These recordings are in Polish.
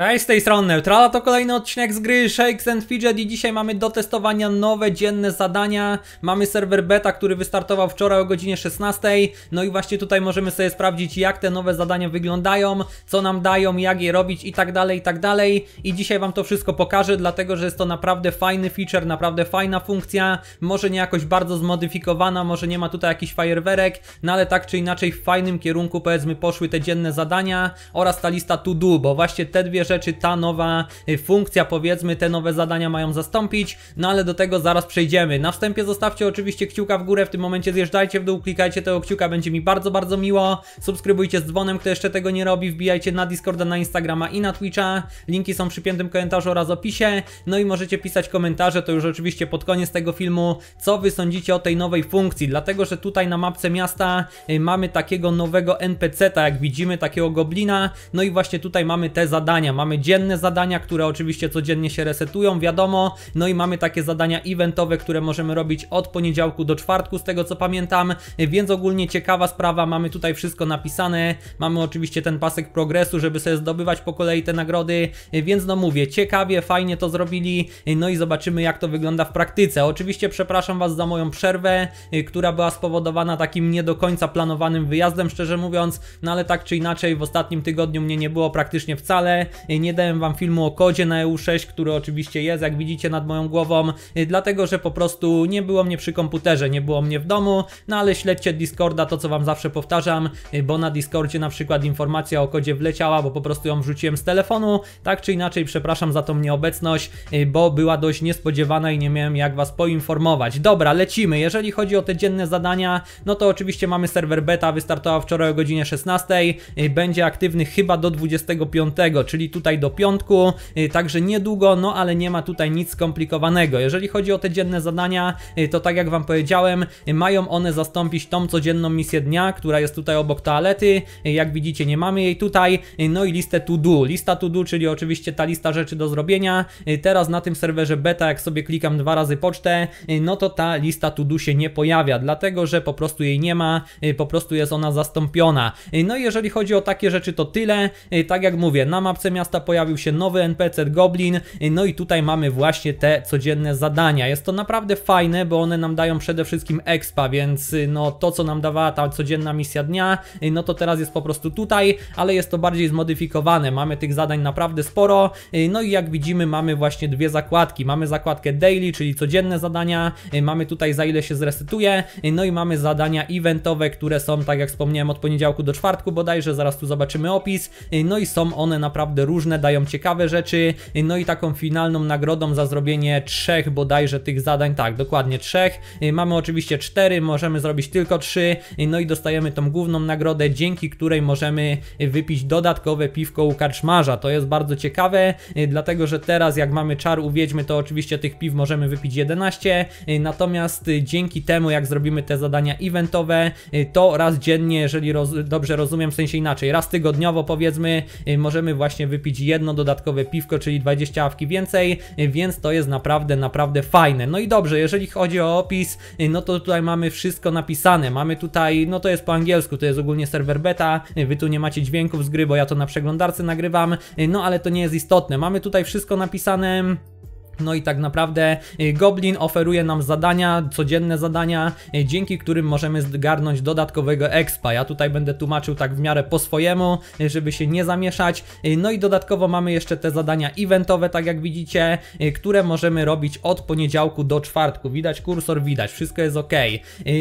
Hej, z tej strony Neutrala, to kolejny odcinek z gry Shakes and Fidget i dzisiaj mamy do testowania nowe dzienne zadania. Mamy serwer beta, który wystartował wczoraj o godzinie 16. No i właśnie tutaj możemy sobie sprawdzić jak te nowe zadania wyglądają, co nam dają, jak je robić i tak dalej, i tak dalej. I dzisiaj Wam to wszystko pokażę, dlatego że jest to naprawdę fajny feature, naprawdę fajna funkcja. Może nie jakoś bardzo zmodyfikowana, może nie ma tutaj jakiś fajerwerek, no ale tak czy inaczej w fajnym kierunku powiedzmy poszły te dzienne zadania oraz ta lista to do, bo właśnie te dwie rzeczy ta nowa y, funkcja, powiedzmy, te nowe zadania mają zastąpić, no ale do tego zaraz przejdziemy. Na wstępie zostawcie oczywiście kciuka w górę, w tym momencie zjeżdżajcie w dół, klikajcie tego kciuka, będzie mi bardzo, bardzo miło. Subskrybujcie z dzwonem, kto jeszcze tego nie robi, wbijajcie na Discorda, na Instagrama i na Twitcha. Linki są w przypiętym komentarzu oraz opisie. No i możecie pisać komentarze, to już oczywiście pod koniec tego filmu, co wy sądzicie o tej nowej funkcji, dlatego że tutaj na mapce miasta y, mamy takiego nowego NPC-ta, jak widzimy, takiego goblina, no i właśnie tutaj mamy te zadania. Mamy dzienne zadania, które oczywiście codziennie się resetują, wiadomo, no i mamy takie zadania eventowe, które możemy robić od poniedziałku do czwartku, z tego co pamiętam, więc ogólnie ciekawa sprawa, mamy tutaj wszystko napisane, mamy oczywiście ten pasek progresu, żeby sobie zdobywać po kolei te nagrody, więc no mówię, ciekawie, fajnie to zrobili, no i zobaczymy jak to wygląda w praktyce. Oczywiście przepraszam Was za moją przerwę, która była spowodowana takim nie do końca planowanym wyjazdem, szczerze mówiąc, no ale tak czy inaczej w ostatnim tygodniu mnie nie było praktycznie wcale, Y, nie dałem wam filmu o kodzie na EU6, który oczywiście jest, jak widzicie, nad moją głową, y, dlatego, że po prostu nie było mnie przy komputerze, nie było mnie w domu, no ale śledźcie Discorda, to co wam zawsze powtarzam, y, bo na Discordzie na przykład informacja o kodzie wleciała, bo po prostu ją wrzuciłem z telefonu, tak czy inaczej przepraszam za tą nieobecność, bo była dość niespodziewana i nie miałem jak was poinformować. Dobra, lecimy, jeżeli chodzi o te dzienne zadania, no to oczywiście mamy serwer beta, wystartowała wczoraj o godzinie 16, będzie aktywny chyba do 25, czyli tutaj do piątku, y, także niedługo, no ale nie ma tutaj nic skomplikowanego. Jeżeli chodzi o te dzienne zadania, y, to tak jak Wam powiedziałem, y, mają one zastąpić tą codzienną misję dnia, która jest tutaj obok toalety. Jak widzicie, nie mamy jej tutaj. No i listę to do. Lista to do, czyli oczywiście ta lista rzeczy do zrobienia. Teraz na tym serwerze beta, jak sobie klikam dwa razy pocztę, no to ta lista to do się nie pojawia, dlatego że po prostu jej nie ma, po prostu jest ona zastąpiona. No i jeżeli chodzi o takie rzeczy, to tyle. Tak jak mówię, na mapce miasta miasta pojawił się nowy NPC Goblin, no i tutaj mamy właśnie te codzienne zadania. Jest to naprawdę fajne, bo one nam dają przede wszystkim expa, więc y, no to co nam dawała ta codzienna misja dnia, y, no to teraz jest po prostu tutaj, ale jest to bardziej zmodyfikowane. Mamy tych zadań naprawdę sporo, y, no i jak widzimy mamy właśnie dwie zakładki. Mamy zakładkę daily, czyli codzienne zadania, mamy tutaj za ile się zresetuje, no i mamy zadania eventowe, które są tak jak wspomniałem od poniedziałku do czwartku bodajże, zaraz tu zobaczymy opis, no i są one naprawdę różne różne, dają ciekawe rzeczy, no i taką finalną nagrodą za zrobienie trzech bodajże tych zadań, tak, dokładnie trzech. Y, mamy oczywiście cztery, możemy zrobić tylko trzy, y, no i dostajemy tą główną nagrodę, dzięki której możemy wypić dodatkowe piwko u karczmarza. To jest bardzo ciekawe, y, dlatego że teraz jak mamy czar u wiedźmy, to oczywiście tych piw możemy wypić 11, natomiast dzięki temu jak zrobimy te zadania eventowe, to raz dziennie, jeżeli roz dobrze rozumiem, w sensie inaczej, raz tygodniowo powiedzmy, możemy właśnie wypić jedno dodatkowe piwko, czyli 20 awki więcej, więc to jest naprawdę, naprawdę fajne. No i dobrze, jeżeli chodzi o opis, no to tutaj mamy wszystko napisane. Mamy tutaj, no to jest po angielsku, to jest ogólnie serwer beta, wy tu nie macie dźwięków z gry, bo ja to na przeglądarce nagrywam, no ale to nie jest istotne. Mamy tutaj wszystko napisane no i tak naprawdę y, Goblin oferuje nam zadania, codzienne zadania, y, dzięki którym możemy zgarnąć dodatkowego expa. Ja tutaj będę tłumaczył tak w miarę po swojemu, y, żeby się nie zamieszać. No i dodatkowo mamy jeszcze te zadania eventowe, tak jak widzicie, które możemy robić od poniedziałku do czwartku. Widać kursor, widać, wszystko jest ok.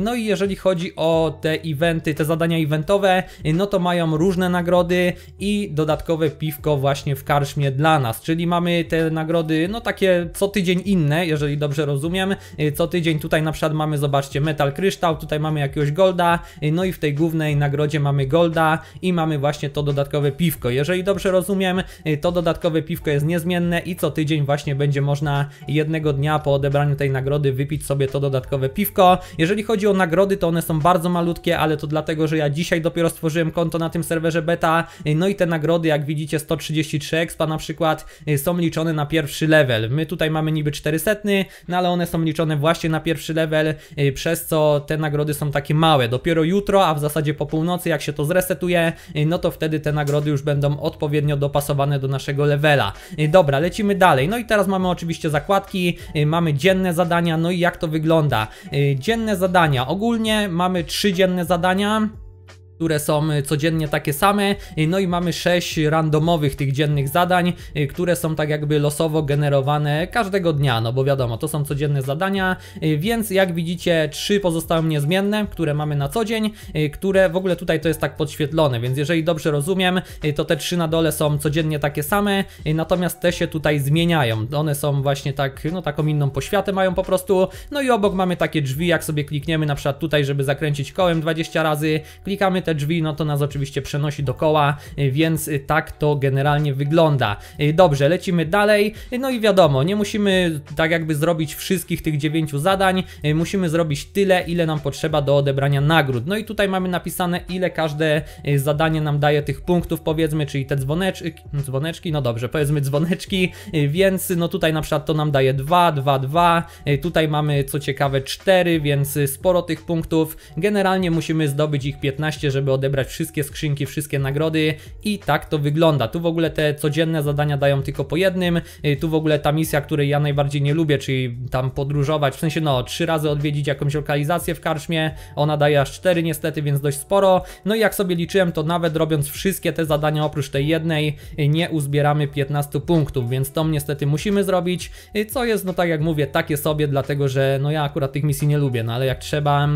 No i jeżeli chodzi o te eventy, te zadania eventowe, no to mają różne nagrody i dodatkowe piwko właśnie w karczmie dla nas. Czyli mamy te nagrody, no takie co tydzień inne, jeżeli dobrze rozumiem. Y, co tydzień tutaj na przykład mamy, zobaczcie, metal kryształ, tutaj mamy jakiegoś golda, y, no i w tej głównej nagrodzie mamy golda i mamy właśnie to dodatkowe piwko. Jeżeli dobrze rozumiem, y, to dodatkowe piwko jest niezmienne i co tydzień właśnie będzie można jednego dnia po odebraniu tej nagrody wypić sobie to dodatkowe piwko. Jeżeli chodzi o nagrody, to one są bardzo malutkie, ale to dlatego, że ja dzisiaj dopiero stworzyłem konto na tym serwerze beta, no i te nagrody, jak widzicie, 133 expa na przykład, są liczone na pierwszy level. My tutaj mamy niby 400, no ale one są liczone właśnie na pierwszy level, y, przez co te nagrody są takie małe. Dopiero jutro, a w zasadzie po północy, jak się to zresetuje, y, no to wtedy te nagrody już będą odpowiednio dopasowane do naszego levela. Y, dobra, lecimy dalej. No i teraz mamy oczywiście zakładki, mamy dzienne zadania, no i jak to wygląda? Dzienne zadania. Ogólnie mamy trzy dzienne zadania które są y, codziennie takie same, y, no i mamy 6 randomowych tych dziennych zadań, y, które są tak jakby losowo generowane każdego dnia, no bo wiadomo, to są codzienne zadania, więc jak widzicie, 3 pozostały niezmienne, które mamy na co dzień, które w ogóle tutaj to jest tak podświetlone, więc jeżeli dobrze rozumiem, to te 3 na dole są codziennie takie same, natomiast te się tutaj zmieniają, one są właśnie tak, no taką inną poświatę mają po prostu, no i obok mamy takie drzwi, jak sobie klikniemy na przykład tutaj, żeby zakręcić kołem 20 razy, klikamy te te drzwi, no to nas oczywiście przenosi do koła, y, więc y, tak to generalnie wygląda. Y, dobrze, lecimy dalej, no i wiadomo, nie musimy tak jakby zrobić wszystkich tych dziewięciu zadań, musimy zrobić tyle, ile nam potrzeba do odebrania nagród. No i tutaj mamy napisane, ile każde zadanie nam daje tych punktów, powiedzmy, czyli te dzwoneczki, dzwoneczki, no dobrze, powiedzmy dzwoneczki, więc no tutaj na przykład to nam daje 2, 2, 2, tutaj mamy co ciekawe 4, więc sporo tych punktów, generalnie musimy zdobyć ich 15, żeby żeby odebrać wszystkie skrzynki, wszystkie nagrody i tak to wygląda. Tu w ogóle te codzienne zadania dają tylko po jednym, y, tu w ogóle ta misja, której ja najbardziej nie lubię, czyli tam podróżować, w sensie no, trzy razy odwiedzić jakąś lokalizację w karczmie, ona daje aż cztery niestety, więc dość sporo. No i jak sobie liczyłem, to nawet robiąc wszystkie te zadania oprócz tej jednej, y, nie uzbieramy 15 punktów, więc to niestety musimy zrobić, y, co jest no tak jak mówię, takie sobie, dlatego że no ja akurat tych misji nie lubię, no ale jak trzeba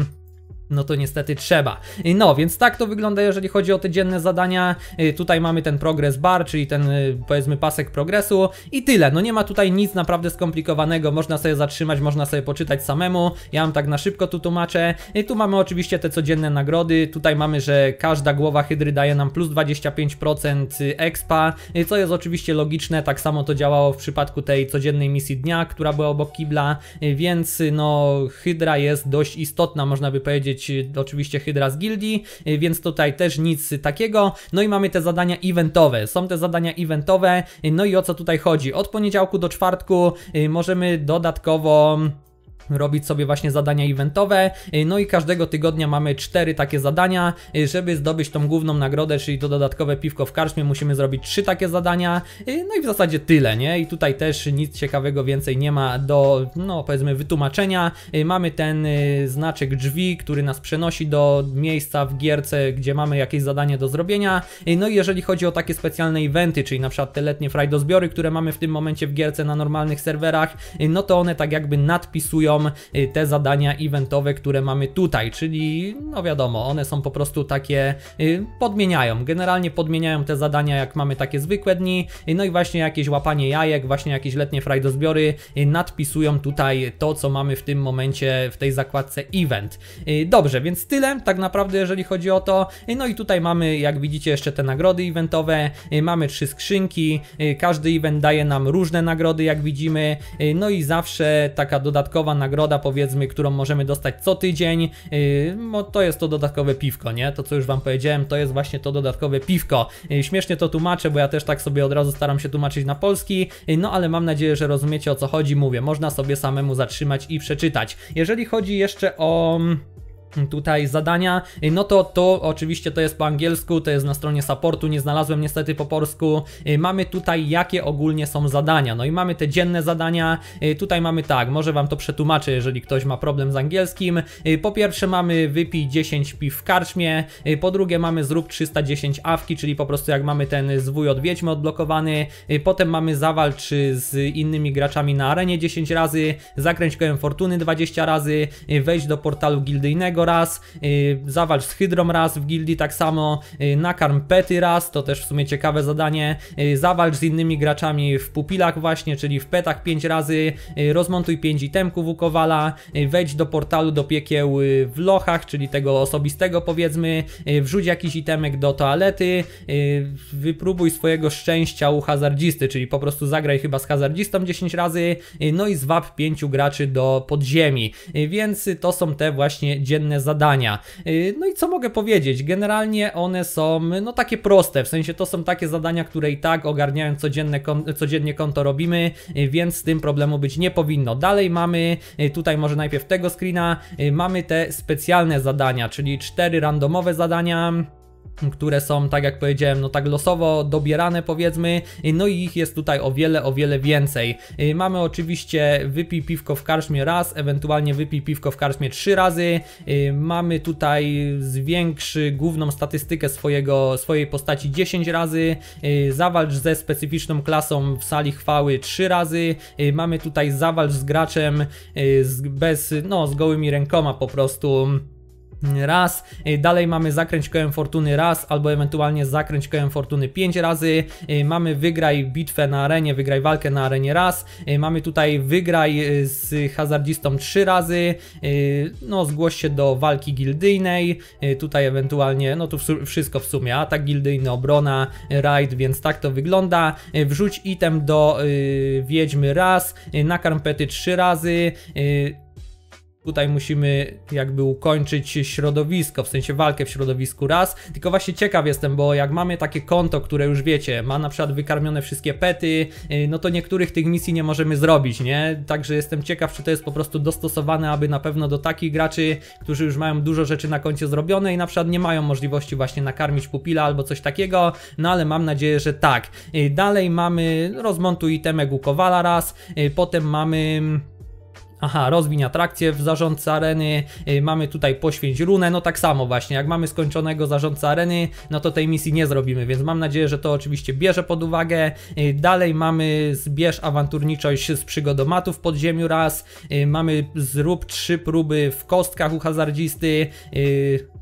no to niestety trzeba. No, więc tak to wygląda, jeżeli chodzi o te dzienne zadania. Y, tutaj mamy ten progress bar, czyli ten y, powiedzmy pasek progresu i tyle. No nie ma tutaj nic naprawdę skomplikowanego. Można sobie zatrzymać, można sobie poczytać samemu. Ja wam tak na szybko tu tłumaczę. Tu mamy oczywiście te codzienne nagrody. Tutaj mamy, że każda głowa hydry daje nam plus 25% y, expa, co jest oczywiście logiczne. Tak samo to działało w przypadku tej codziennej misji dnia, która była obok kibla, więc no hydra jest dość istotna, można by powiedzieć, wyłączyć y, oczywiście Hydra z gildii, y, więc tutaj też nic takiego. No i mamy te zadania eventowe. Są te zadania eventowe, no i o co tutaj chodzi? Od poniedziałku do czwartku y, możemy dodatkowo robić sobie właśnie zadania eventowe, y, no i każdego tygodnia mamy cztery takie zadania, y, żeby zdobyć tą główną nagrodę, czyli to dodatkowe piwko w karczmie, musimy zrobić trzy takie zadania, y, no i w zasadzie tyle, nie? I tutaj też nic ciekawego więcej nie ma do, no powiedzmy wytłumaczenia, mamy ten znaczek drzwi, który nas przenosi do miejsca w gierce, gdzie mamy jakieś zadanie do zrobienia, no i jeżeli chodzi o takie specjalne eventy, czyli na przykład te letnie frajdozbiory, które mamy w tym momencie w gierce na normalnych serwerach, no to one tak jakby nadpisują Y, te zadania eventowe, które mamy tutaj, czyli no wiadomo, one są po prostu takie, y, podmieniają, generalnie podmieniają te zadania jak mamy takie zwykłe dni, y, no i właśnie jakieś łapanie jajek, właśnie jakieś letnie frajdozbiory nadpisują tutaj to, co mamy w tym momencie w tej zakładce event. Dobrze, więc tyle tak naprawdę jeżeli chodzi o to, no i tutaj mamy jak widzicie jeszcze te nagrody eventowe, mamy trzy skrzynki, każdy event daje nam różne nagrody jak widzimy, no i zawsze taka dodatkowa nagroda nagroda powiedzmy, którą możemy dostać co tydzień, yy, bo to jest to dodatkowe piwko, nie? To co już Wam powiedziałem, to jest właśnie to dodatkowe piwko. Yy, śmiesznie to tłumaczę, bo ja też tak sobie od razu staram się tłumaczyć na polski, yy, no ale mam nadzieję, że rozumiecie o co chodzi, mówię, można sobie samemu zatrzymać i przeczytać. Jeżeli chodzi jeszcze o... Mm, tutaj zadania, y, no to to oczywiście to jest po angielsku, to jest na stronie supportu, nie znalazłem niestety po polsku. Y, mamy tutaj jakie ogólnie są zadania, no i mamy te dzienne zadania, y, tutaj mamy tak, może Wam to przetłumaczę, jeżeli ktoś ma problem z angielskim. Po pierwsze mamy wypij 10 piw w karczmie, po drugie mamy zrób 310 awki, czyli po prostu jak mamy ten zwój od Wiedźmy odblokowany, potem mamy zawalcz z innymi graczami na arenie 10 razy, zakręć kołem fortuny 20 razy, wejść do portalu gildyjnego, raz, y, zawalcz z hydrom raz, w gildii tak samo, y, nakarm pety raz, to też w sumie ciekawe zadanie, y, zawalcz z innymi graczami w pupilach właśnie, czyli w petach 5 razy, rozmontuj 5 itemków u Kowala, wejdź do portalu do piekieł w lochach, czyli tego osobistego powiedzmy, wrzuć jakiś itemek do toalety, wypróbuj swojego szczęścia u hazardzisty, czyli po prostu zagraj chyba z hazardzistą 10 razy, no i zwab 5 graczy do podziemi, więc to są te właśnie dzienne kolejne zadania. Y, no i co mogę powiedzieć? Generalnie one są no takie proste, w sensie to są takie zadania, które i tak ogarniają codzienne, codziennie konto robimy, y, więc z tym problemu być nie powinno. Dalej mamy, y, tutaj może najpierw tego screena, mamy te specjalne zadania, czyli cztery randomowe zadania, które są, tak jak powiedziałem, no tak losowo dobierane powiedzmy, no i ich jest tutaj o wiele, o wiele więcej. Mamy oczywiście wypij piwko w karczmie raz, ewentualnie wypij piwko w karczmie trzy razy, mamy tutaj zwiększy główną statystykę swojego, swojej postaci 10 razy, zawalcz ze specyficzną klasą w sali chwały 3 razy, mamy tutaj zawalcz z graczem z, bez, no z gołymi rękoma po prostu raz, y, dalej mamy zakręć kołem fortuny raz, albo ewentualnie zakręć kołem fortuny 5 razy, y, mamy wygraj bitwę na arenie, wygraj walkę na arenie raz, y, mamy tutaj wygraj z hazardistą 3 razy, no zgłoś się do walki gildyjnej, tutaj ewentualnie, no tu wszystko w sumie, atak gildyjny, obrona, raid, więc tak to wygląda, wrzuć item do wiedźmy raz, nakarm pety 3 razy, tutaj musimy jakby ukończyć środowisko, w sensie walkę w środowisku raz, tylko właśnie ciekaw jestem, bo jak mamy takie konto, które już wiecie, ma na przykład wykarmione wszystkie pety, y, no to niektórych tych misji nie możemy zrobić, nie? Także jestem ciekaw, czy to jest po prostu dostosowane, aby na pewno do takich graczy, którzy już mają dużo rzeczy na koncie zrobione i na przykład nie mają możliwości właśnie nakarmić pupila albo coś takiego, no ale mam nadzieję, że tak. Y, dalej mamy no, rozmontuj temek u Kowala raz, y, potem mamy... Mm, aha, rozwiń atrakcję w zarządca areny, y, mamy tutaj poświęć runę, no tak samo właśnie, jak mamy skończonego zarządca areny, no to tej misji nie zrobimy, więc mam nadzieję, że to oczywiście bierze pod uwagę. Y, dalej mamy zbierz awanturniczość z przygodomatów w podziemiu raz, y, mamy zrób trzy próby w kostkach u hazardzisty,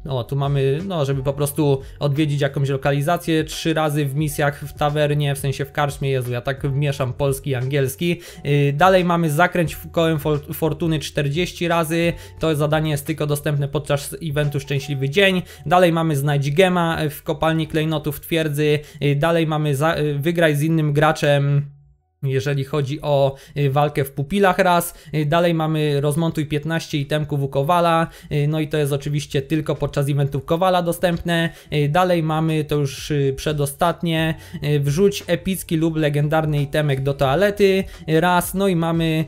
no tu mamy, no żeby po prostu odwiedzić jakąś lokalizację, trzy razy w misjach w tawernie, w sensie w karczmie, Jezu, ja tak mieszam polski i angielski. Dalej mamy zakręć kołem fortuny 40 razy. To zadanie jest tylko dostępne podczas eventu Szczęśliwy Dzień. Dalej mamy znajdź gema w kopalni klejnotów twierdzy. Y, Dalej mamy wygrać wygraj z innym graczem jeżeli chodzi o y, walkę w pupilach raz. Y, dalej mamy rozmontuj 15 itemków u Kowala, y, no i to jest oczywiście tylko podczas eventów Kowala dostępne. Dalej mamy, to już przedostatnie, wrzuć epicki lub legendarny itemek do toalety raz, no i mamy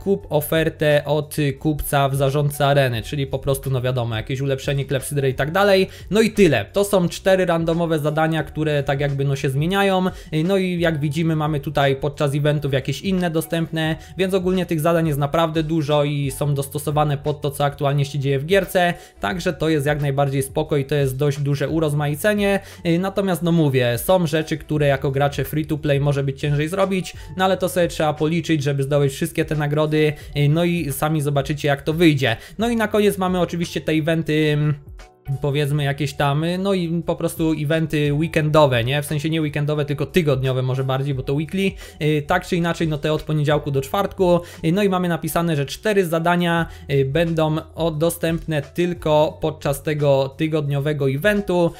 kup ofertę od kupca w zarządce areny, czyli po prostu, no wiadomo, jakieś ulepszenie klepsydry i tak dalej. No i tyle. To są cztery randomowe zadania, które tak jakby no się zmieniają. No i jak widzimy mamy tutaj podczas eventów jakieś inne dostępne, więc ogólnie tych zadań jest naprawdę dużo i są dostosowane pod to, co aktualnie się dzieje w gierce, także to jest jak najbardziej spoko i to jest dość duże urozmaicenie, y, natomiast no mówię, są rzeczy, które jako gracze free to play może być ciężej zrobić, no ale to sobie trzeba policzyć, żeby zdobyć wszystkie te nagrody, y, no i sami zobaczycie jak to wyjdzie. No i na koniec mamy oczywiście te eventy mm, powiedzmy jakieś tam, no i po prostu eventy weekendowe, nie? W sensie nie weekendowe, tylko tygodniowe może bardziej, bo to weekly. Y, tak czy inaczej, no te od poniedziałku do czwartku. Y, no i mamy napisane, że cztery zadania y, będą dostępne tylko podczas tego tygodniowego eventu.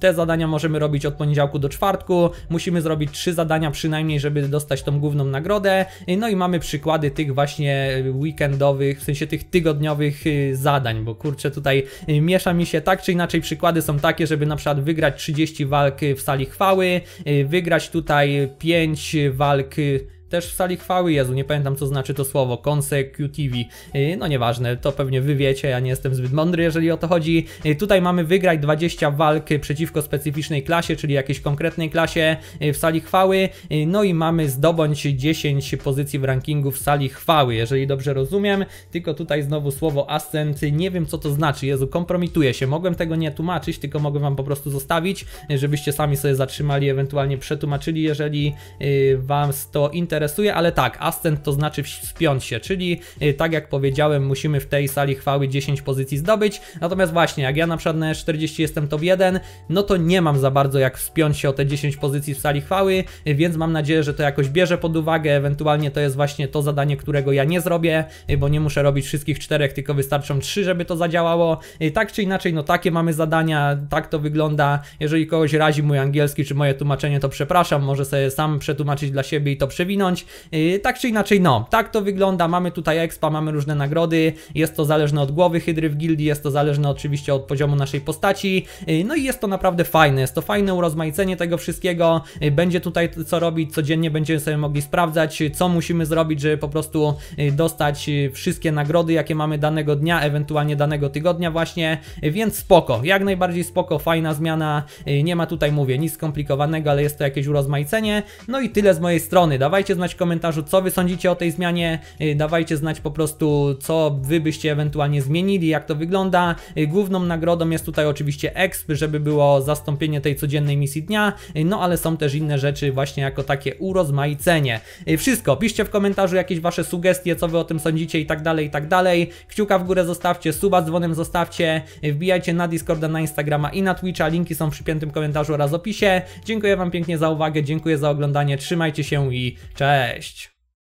Te zadania możemy robić od poniedziałku do czwartku. Musimy zrobić trzy zadania przynajmniej, żeby dostać tą główną nagrodę. No i mamy przykłady tych właśnie weekendowych, w sensie tych tygodniowych zadań, bo kurczę, tutaj miesza mi się tak czy inaczej przykłady są takie, żeby na przykład wygrać 30 walk w sali chwały, y, wygrać tutaj 5 walk też w sali chwały Jezu, nie pamiętam co znaczy to słowo, consecutivi, y, no nieważne, to pewnie wy wiecie, ja nie jestem zbyt mądry, jeżeli o to chodzi. Y, tutaj mamy wygrać 20 walk przeciwko specyficznej klasie, czyli jakiejś konkretnej klasie y, w sali chwały, no i mamy zdobądź 10 pozycji w rankingu w sali chwały, jeżeli dobrze rozumiem, tylko tutaj znowu słowo ascent, nie wiem co to znaczy, Jezu, kompromituję się, mogłem tego nie tłumaczyć, tylko mogę wam po prostu zostawić, żebyście sami sobie zatrzymali, ewentualnie przetłumaczyli, jeżeli wam to interesuje interesuje, ale tak, ascent to znaczy wspiąć się, czyli y, tak jak powiedziałem, musimy w tej sali chwały 10 pozycji zdobyć, natomiast właśnie, jak ja na przykład na 40 jestem top 1, no to nie mam za bardzo jak wspiąć się o te 10 pozycji w sali chwały, y, więc mam nadzieję, że to jakoś bierze pod uwagę, ewentualnie to jest właśnie to zadanie, którego ja nie zrobię, y, bo nie muszę robić wszystkich czterech, tylko wystarczą trzy, żeby to zadziałało. Tak czy inaczej, no takie mamy zadania, tak to wygląda. Jeżeli kogoś razi mój angielski czy moje tłumaczenie, to przepraszam, może sobie sam przetłumaczyć dla siebie i to przewinąć rozwinąć. Y, tak czy inaczej, no, tak to wygląda. Mamy tutaj expa, mamy różne nagrody. Jest to zależne od głowy hydry w gildii, jest to zależne oczywiście od poziomu naszej postaci. Y, no i jest to naprawdę fajne. Jest to fajne urozmaicenie tego wszystkiego. Y, będzie tutaj co robić, codziennie będziemy sobie mogli sprawdzać, co musimy zrobić, żeby po prostu dostać wszystkie nagrody, jakie mamy danego dnia, ewentualnie danego tygodnia właśnie, więc spoko, jak najbardziej spoko, fajna zmiana, nie ma tutaj mówię nic skomplikowanego, ale jest to jakieś urozmaicenie, no i tyle z mojej strony, dawajcie znać w komentarzu, co Wy sądzicie o tej zmianie, y, dawajcie znać po prostu, co Wy byście ewentualnie zmienili, jak to wygląda. Y, główną nagrodą jest tutaj oczywiście EXP, żeby było zastąpienie tej codziennej misji dnia, y, no ale są też inne rzeczy właśnie jako takie urozmaicenie. Wszystko, piszcie w komentarzu jakieś Wasze sugestie, co Wy o tym sądzicie i tak dalej, i tak dalej. Kciuka w górę zostawcie, suba z dzwonem zostawcie, wbijajcie na Discorda, na Instagrama i na Twitcha, linki są w przypiętym komentarzu oraz opisie. Dziękuję Wam pięknie za uwagę, dziękuję za oglądanie, trzymajcie się i cześć! Cześć!